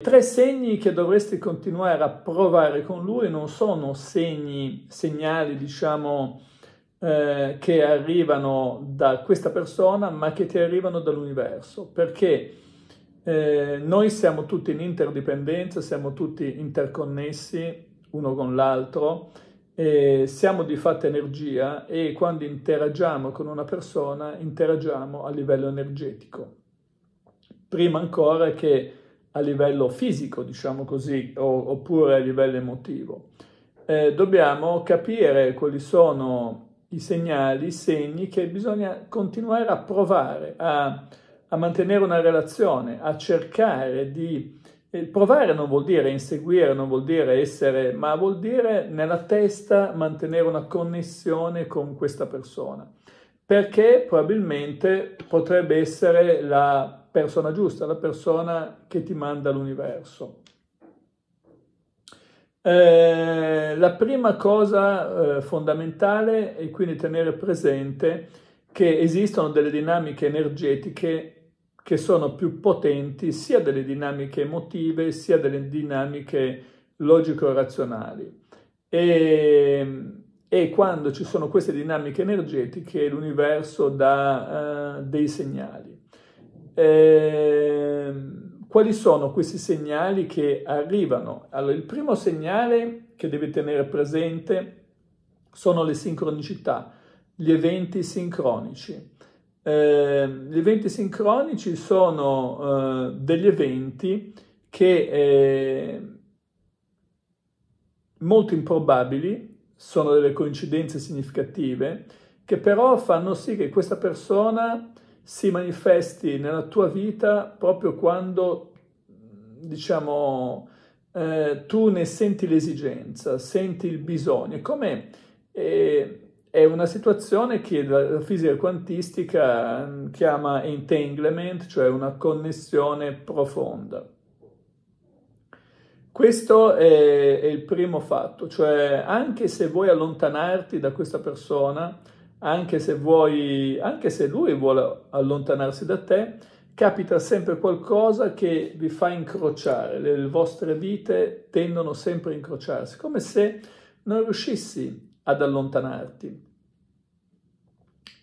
Tre segni che dovresti continuare a provare con lui non sono segni, segnali, diciamo, eh, che arrivano da questa persona, ma che ti arrivano dall'universo, perché eh, noi siamo tutti in interdipendenza, siamo tutti interconnessi uno con l'altro, siamo di fatto energia e quando interagiamo con una persona interagiamo a livello energetico. Prima ancora che a livello fisico, diciamo così, o, oppure a livello emotivo. Eh, dobbiamo capire quali sono i segnali, i segni che bisogna continuare a provare, a, a mantenere una relazione, a cercare di... Eh, provare non vuol dire inseguire, non vuol dire essere, ma vuol dire nella testa mantenere una connessione con questa persona, perché probabilmente potrebbe essere la persona giusta, la persona che ti manda l'universo. Eh, la prima cosa eh, fondamentale è quindi tenere presente che esistono delle dinamiche energetiche che sono più potenti sia delle dinamiche emotive sia delle dinamiche logico-razionali. E, e quando ci sono queste dinamiche energetiche l'universo dà eh, dei segnali. Ehm, quali sono questi segnali che arrivano? Allora, il primo segnale che devi tenere presente sono le sincronicità, gli eventi sincronici. Eh, gli eventi sincronici sono eh, degli eventi che eh, molto improbabili, sono delle coincidenze significative, che però fanno sì che questa persona si manifesti nella tua vita proprio quando, diciamo, eh, tu ne senti l'esigenza, senti il bisogno. Come eh, è una situazione che la fisica quantistica chiama entanglement, cioè una connessione profonda. Questo è, è il primo fatto, cioè anche se vuoi allontanarti da questa persona, anche se, vuoi, anche se lui vuole allontanarsi da te, capita sempre qualcosa che vi fa incrociare, le, le vostre vite tendono sempre a incrociarsi, come se non riuscissi ad allontanarti.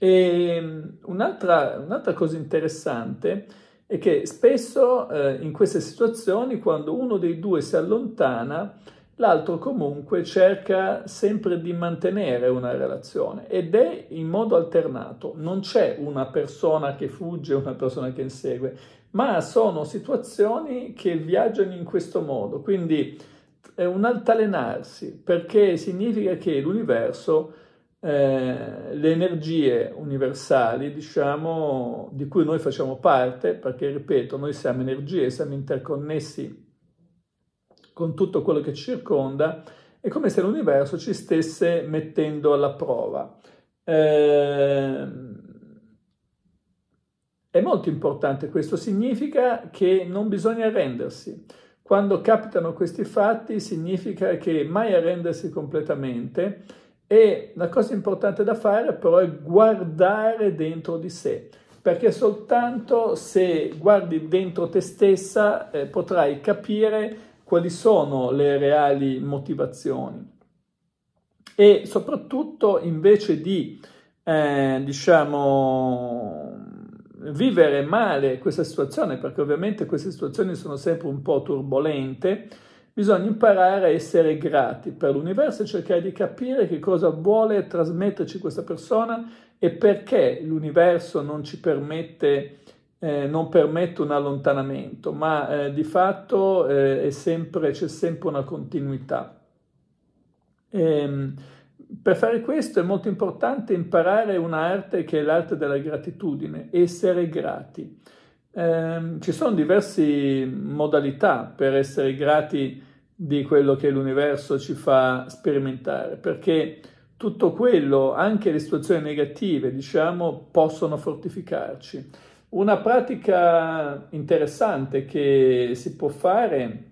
Mm, un'altra, un'altra, cosa interessante è che spesso eh, in queste situazioni, quando uno dei due si allontana, l'altro comunque cerca sempre di mantenere una relazione ed è in modo alternato, non c'è una persona che fugge, una persona che insegue, ma sono situazioni che viaggiano in questo modo, quindi è un altalenarsi perché significa che l'universo, eh, le energie universali, diciamo, di cui noi facciamo parte, perché ripeto, noi siamo energie, siamo interconnessi con tutto quello che ci circonda, è come se l'universo ci stesse mettendo alla prova. Eh, è molto importante questo, significa che non bisogna arrendersi. Quando capitano questi fatti significa che mai arrendersi completamente e la cosa importante da fare però è guardare dentro di sé, perché soltanto se guardi dentro te stessa eh, potrai capire quali sono le reali motivazioni e soprattutto invece di, eh, diciamo, vivere male questa situazione, perché ovviamente queste situazioni sono sempre un po' turbolente, bisogna imparare a essere grati per l'universo e cercare di capire che cosa vuole trasmetterci questa persona e perché l'universo non ci permette eh, non permette un allontanamento, ma eh, di fatto eh, sempre, c'è sempre una continuità. E, ehm, per fare questo è molto importante imparare un'arte che è l'arte della gratitudine, essere grati. Ehm, ci sono diverse modalità per essere grati di quello che l'universo ci fa sperimentare, perché tutto quello, anche le situazioni negative, diciamo, possono fortificarci. Una pratica interessante che si può fare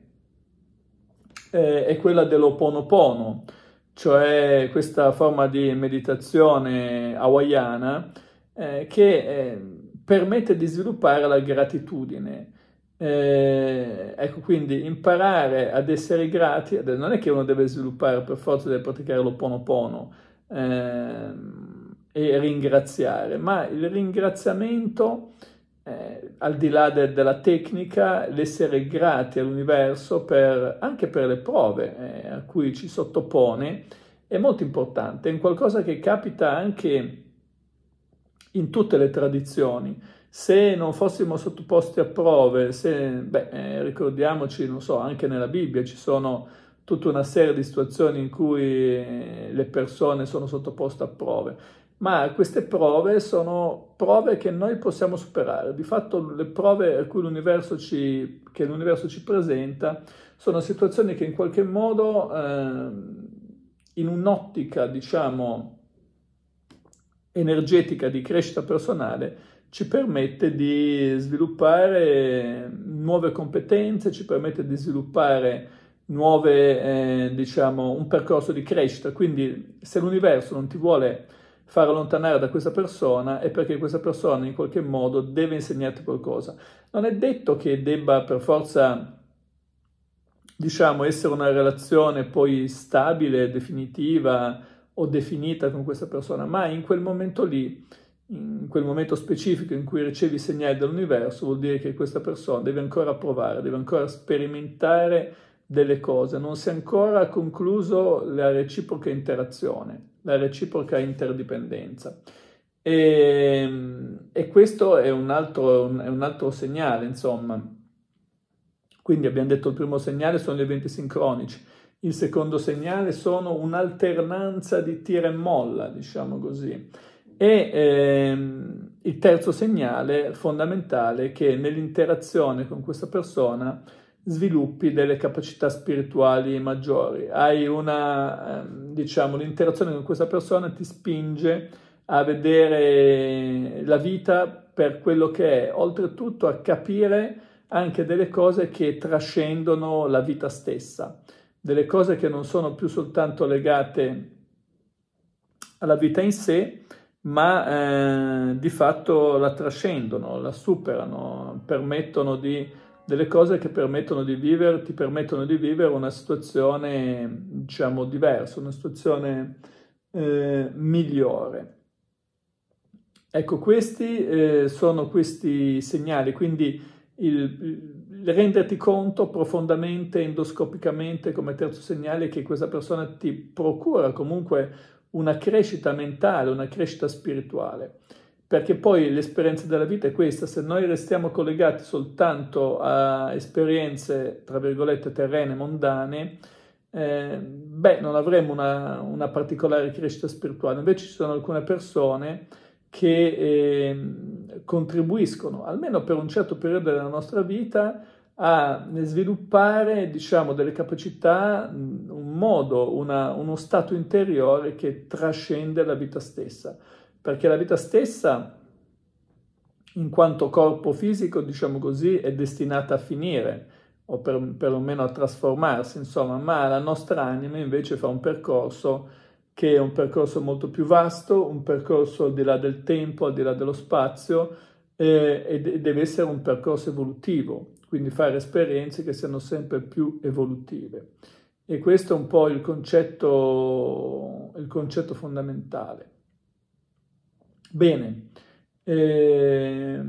eh, è quella dell'oponopono, cioè questa forma di meditazione hawaiana eh, che eh, permette di sviluppare la gratitudine. Eh, ecco, quindi imparare ad essere grati, non è che uno deve sviluppare per forza, deve praticare l'oponopono eh, e ringraziare, ma il ringraziamento eh, al di là de- della tecnica, l'essere grati all'universo per, anche per le prove eh, a cui ci sottopone è molto importante, è un qualcosa che capita anche in tutte le tradizioni. Se non fossimo sottoposti a prove, se, beh, eh, ricordiamoci, non so, anche nella Bibbia ci sono tutta una serie di situazioni in cui eh, le persone sono sottoposte a prove ma queste prove sono prove che noi possiamo superare. Di fatto le prove l'universo ci, che l'universo ci presenta sono situazioni che in qualche modo, eh, in un'ottica, diciamo, energetica di crescita personale, ci permette di sviluppare nuove competenze, ci permette di sviluppare nuove, eh, diciamo, un percorso di crescita. Quindi se l'universo non ti vuole far allontanare da questa persona è perché questa persona in qualche modo deve insegnarti qualcosa. Non è detto che debba per forza, diciamo, essere una relazione poi stabile, definitiva o definita con questa persona, ma in quel momento lì, in quel momento specifico in cui ricevi segnali dall'universo, vuol dire che questa persona deve ancora provare, deve ancora sperimentare delle cose, non si è ancora concluso la reciproca interazione la reciproca interdipendenza. E, ehm, e questo è un, altro, un, è un altro segnale, insomma. Quindi abbiamo detto il primo segnale sono gli eventi sincronici, il secondo segnale sono un'alternanza di tira e molla, diciamo così. E ehm, il terzo segnale fondamentale è che nell'interazione con questa persona sviluppi delle capacità spirituali maggiori. Hai una, ehm, diciamo, l'interazione con questa persona ti spinge a vedere la vita per quello che è, oltretutto a capire anche delle cose che trascendono la vita stessa, delle cose che non sono più soltanto legate alla vita in sé, ma eh, di fatto la trascendono, la superano, permettono di delle cose che permettono di vivere, ti permettono di vivere una situazione, diciamo, diversa, una situazione eh, migliore. Ecco, questi eh, sono questi segnali, quindi il, il, renderti conto profondamente, endoscopicamente, come terzo segnale, che questa persona ti procura comunque una crescita mentale, una crescita spirituale perché poi l'esperienza della vita è questa, se noi restiamo collegati soltanto a esperienze, tra virgolette, terrene, mondane, eh, beh, non avremo una, una, particolare crescita spirituale. Invece ci sono alcune persone che eh, contribuiscono, almeno per un certo periodo della nostra vita, a sviluppare, diciamo, delle capacità, un modo, una, uno stato interiore che trascende la vita stessa perché la vita stessa, in quanto corpo fisico, diciamo così, è destinata a finire o per, perlomeno a trasformarsi, insomma, ma la nostra anima invece fa un percorso che è un percorso molto più vasto, un percorso al di là del tempo, al di là dello spazio eh, e deve essere un percorso evolutivo, quindi fare esperienze che siano sempre più evolutive. E questo è un po' il concetto, il concetto fondamentale. Bene, eh,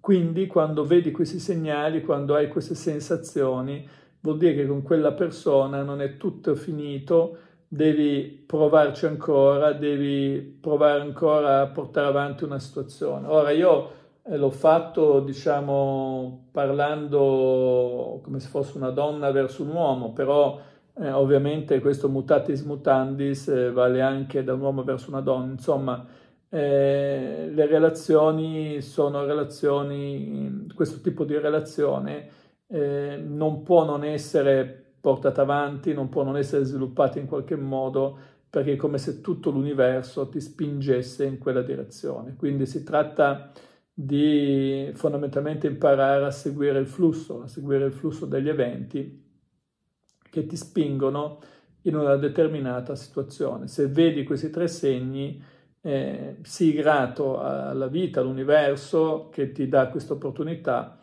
quindi quando vedi questi segnali, quando hai queste sensazioni, vuol dire che con quella persona non è tutto finito, devi provarci ancora, devi provare ancora a portare avanti una situazione. Ora io eh, l'ho fatto, diciamo, parlando come se fosse una donna verso un uomo, però eh, ovviamente questo mutatis mutandis eh, vale anche da un uomo verso una donna, insomma eh, le relazioni sono relazioni, questo tipo di relazione eh, non può non essere portata avanti, non può non essere sviluppata in qualche modo perché è come se tutto l'universo ti spingesse in quella direzione. Quindi si tratta di fondamentalmente imparare a seguire il flusso, a seguire il flusso degli eventi che ti spingono in una determinata situazione. Se vedi questi tre segni, eh, sii grato alla vita, all'universo che ti dà questa opportunità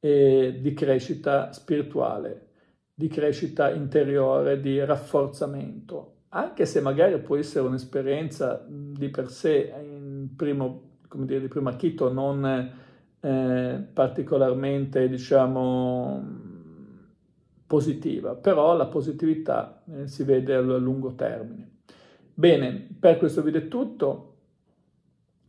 eh, di crescita spirituale, di crescita interiore, di rafforzamento, anche se magari può essere un'esperienza di per sé, in primo, come dire, di primo acchito, non eh, particolarmente, diciamo, positiva, però la positività eh, si vede a lungo termine. Bene, per questo video è tutto.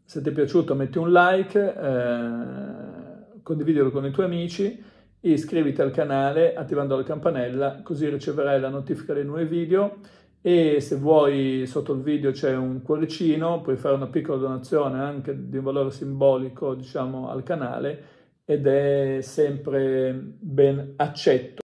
Se ti è piaciuto metti un like, eh, condividilo con i tuoi amici iscriviti al canale attivando la campanella così riceverai la notifica dei nuovi video e se vuoi sotto il video c'è un cuoricino, puoi fare una piccola donazione anche di un valore simbolico diciamo al canale ed è sempre ben accetto.